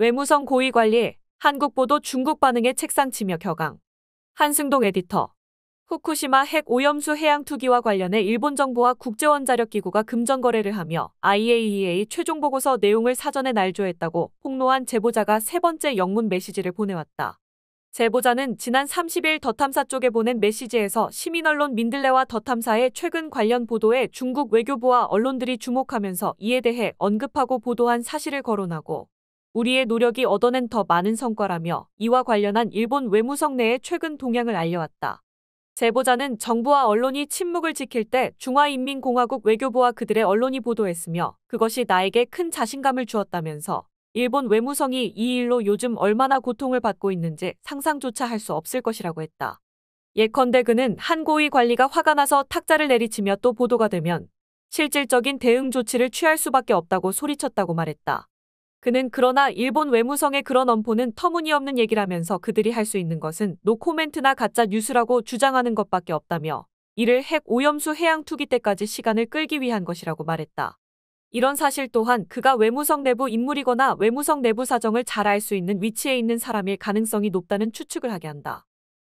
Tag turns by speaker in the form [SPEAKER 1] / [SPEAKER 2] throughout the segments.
[SPEAKER 1] 외무성 고위관리, 한국보도 중국 반응에 책상 치며 격앙. 한승동 에디터. 후쿠시마 핵 오염수 해양 투기와 관련해 일본 정부와 국제원자력기구가 금전 거래를 하며 IAEA 최종 보고서 내용을 사전에 날조했다고 폭로한 제보자가 세 번째 영문 메시지를 보내왔다. 제보자는 지난 30일 더탐사 쪽에 보낸 메시지에서 시민언론 민들레와 더탐사의 최근 관련 보도에 중국 외교부와 언론들이 주목하면서 이에 대해 언급하고 보도한 사실을 거론하고 우리의 노력이 얻어낸 더 많은 성과라며 이와 관련한 일본 외무성 내의 최근 동향을 알려왔다. 제보자는 정부와 언론이 침묵을 지킬 때 중화인민공화국 외교부와 그들의 언론이 보도했으며 그것이 나에게 큰 자신감을 주었다면서 일본 외무성이 이 일로 요즘 얼마나 고통을 받고 있는지 상상조차 할 수 없을 것이라고 했다. 예컨대 그는 한 고위 관리가 화가 나서 탁자를 내리치며 또 보도가 되면 실질적인 대응 조치를 취할 수밖에 없다고 소리쳤다고 말했다. 그는 그러나 일본 외무성의 그런 엄포는 터무니없는 얘기라면서 그들이 할 수 있는 것은 노코멘트나 가짜 뉴스라고 주장하는 것밖에 없다며 이를 핵 오염수 해양 투기 때까지 시간을 끌기 위한 것이라고 말했다. 이런 사실 또한 그가 외무성 내부 인물이거나 외무성 내부 사정을 잘 알 수 있는 위치에 있는 사람일 가능성이 높다는 추측을 하게 한다.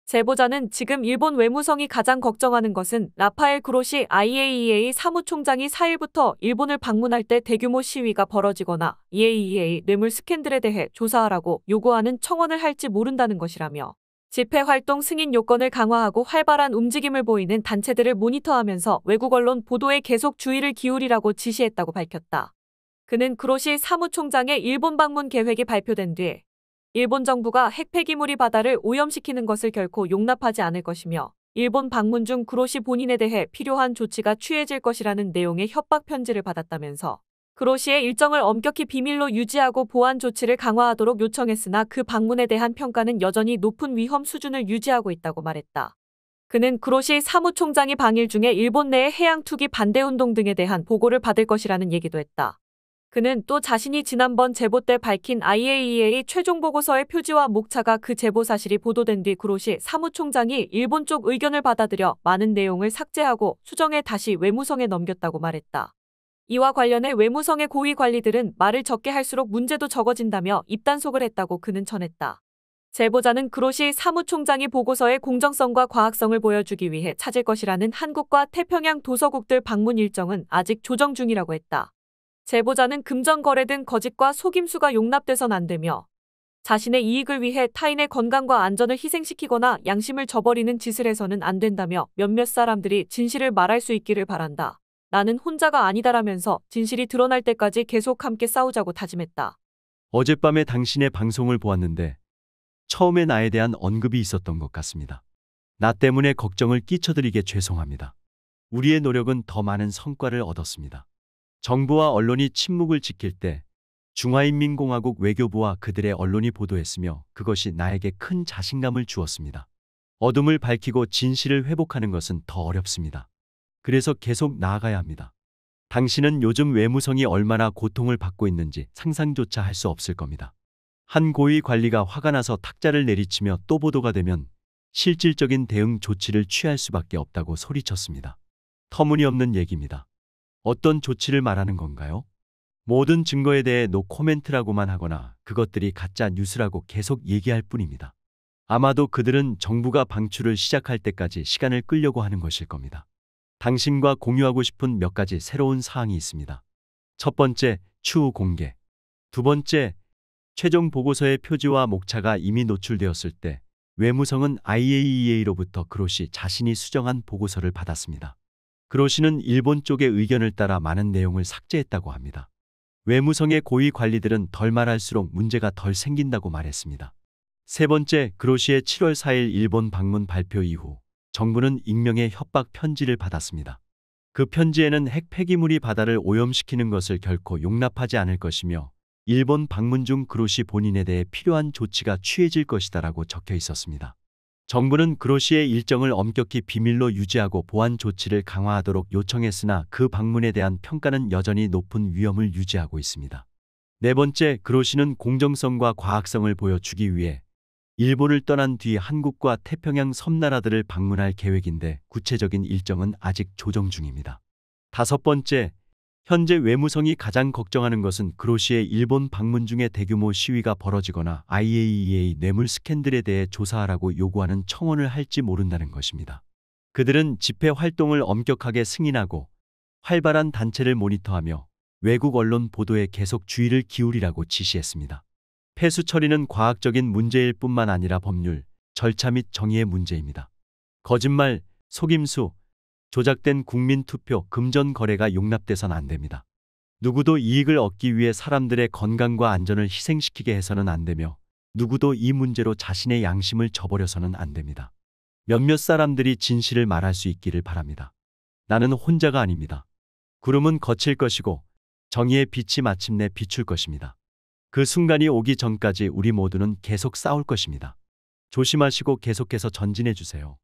[SPEAKER 1] 제보자는 지금 일본 외무성이 가장 걱정하는 것은 라파엘 그로시 IAEA 사무총장이 4일부터 일본을 방문할 때 대규모 시위가 벌어지거나 IAEA 뇌물 스캔들에 대해 조사하라고 요구하는 청원을 할지 모른다는 것이라며 집회 활동 승인 요건을 강화하고 활발한 움직임을 보이는 단체들을 모니터하면서 외국 언론 보도에 계속 주의를 기울이라고 지시했다고 밝혔다. 그는 그로시 사무총장의 일본 방문 계획이 발표된 뒤 일본 정부가 핵폐기물이 바다를 오염시키는 것을 결코 용납하지 않을 것이며 일본 방문 중그로시 본인에 대해 필요한 조치가 취해질 것이라는 내용의 협박 편지를 받았다면서 그로시의 일정을 엄격히 비밀로 유지하고 보안 조치를 강화하도록 요청했으나 그 방문에 대한 평가는 여전히 높은 위험 수준을 유지하고 있다고 말했다. 그는 그로시 사무총장이 방일 중에 일본 내의 해양 투기 반대 운동 등에 대한 보고를 받을 것이라는 얘기도 했다. 그는 또 자신이 지난번 제보 때 밝힌 IAEA 최종 보고서의 표지와 목차가 그 제보 사실이 보도된 뒤그로시 사무총장이 일본 쪽 의견을 받아들여 많은 내용을 삭제하고 수정해 다시 외무성에 넘겼다고 말했다. 이와 관련해 외무성의 고위 관리들은 말을 적게 할수록 문제도 적어진다며 입단속을 했다고 그는 전했다. 제보자는 그로시 사무총장이 보고서의 공정성과 과학성을 보여주기 위해 찾을 것이라는 한국과 태평양 도서국들 방문 일정은 아직 조정 중이라고 했다. 제보자는 금전거래 등 거짓과 속임수가 용납돼선 안 되며 자신의 이익을 위해 타인의 건강과 안전을 희생시키거나 양심을 저버리는 짓을 해서는 안 된다며 몇몇 사람들이 진실을 말할 수 있기를 바란다. 나는 혼자가 아니다라면서 진실이 드러날 때까지 계속 함께 싸우자고 다짐했다.
[SPEAKER 2] 어젯밤에 당신의 방송을 보았는데 처음에 나에 대한 언급이 있었던 것 같습니다. 나 때문에 걱정을 끼쳐드리게 죄송합니다. 우리의 노력은 더 많은 성과를 얻었습니다. 정부와 언론이 침묵을 지킬 때 중화인민공화국 외교부와 그들의 언론이 보도했으며 그것이 나에게 큰 자신감을 주었습니다. 어둠을 밝히고 진실을 회복하는 것은 더 어렵습니다. 그래서 계속 나아가야 합니다. 당신은 요즘 외무성이 얼마나 고통을 받고 있는지 상상조차 할 수 없을 겁니다. 한 고위 관리가 화가 나서 탁자를 내리치며 또 보도가 되면 실질적인 대응 조치를 취할 수밖에 없다고 소리쳤습니다. 터무니없는 얘기입니다. 어떤 조치를 말하는 건가요? 모든 증거에 대해 노 코멘트라고만 하거나 그것들이 가짜 뉴스라고 계속 얘기할 뿐입니다. 아마도 그들은 정부가 방출을 시작할 때까지 시간을 끌려고 하는 것일 겁니다. 당신과 공유하고 싶은 몇 가지 새로운 사항이 있습니다. 첫 번째, 추후 공개. 두 번째, 최종 보고서의 표지와 목차가 이미 노출되었을 때 외무성은 IAEA로부터 그로시 자신이 수정한 보고서를 받았습니다. 그로시는 일본 쪽의 의견을 따라 많은 내용을 삭제했다고 합니다. 외무성의 고위 관리들은 덜 말할수록 문제가 덜 생긴다고 말했습니다. 세 번째, 그로시의 7월 4일 일본 방문 발표 이후 정부는 익명의 협박 편지를 받았습니다. 그 편지에는 핵 폐기물이 바다를 오염시키는 것을 결코 용납하지 않을 것이며 일본 방문 중 그로시 본인에 대해 필요한 조치가 취해질 것이다라고 적혀 있었습니다. 정부는 그로시의 일정을 엄격히 비밀로 유지하고 보안 조치를 강화하도록 요청했으나 그 방문에 대한 평가는 여전히 높은 위험을 유지하고 있습니다. 네 번째, 그로시는 공정성과 과학성을 보여주기 위해 일본을 떠난 뒤 한국과 태평양 섬나라들을 방문할 계획인데 구체적인 일정은 아직 조정 중입니다. 다섯 번째, 현재 외무성이 가장 걱정하는 것은 그로시의 일본 방문 중에 대규모 시위가 벌어지거나 IAEA 뇌물 스캔들에 대해 조사하라고 요구하는 청원을 할지 모른다는 것입니다. 그들은 집회 활동을 엄격하게 승인하고 활발한 단체를 모니터하며 외국 언론 보도에 계속 주의를 기울이라고 지시했습니다. 폐수 처리는 과학적인 문제일 뿐만 아니라 법률, 절차 및 정의의 문제입니다. 거짓말, 속임수, 조작된 국민투표 금전 거래가 용납돼선 안 됩니다. 누구도 이익을 얻기 위해 사람들의 건강과 안전을 희생시키게 해서는 안 되며 누구도 이 문제로 자신의 양심을 저버려서는 안 됩니다. 몇몇 사람들이 진실을 말할 수 있기를 바랍니다. 나는 혼자가 아닙니다. 구름은 거칠 것이고 정의의 빛이 마침내 비출 것입니다. 그 순간이 오기 전까지 우리 모두는 계속 싸울 것입니다. 조심하시고 계속해서 전진해 주세요.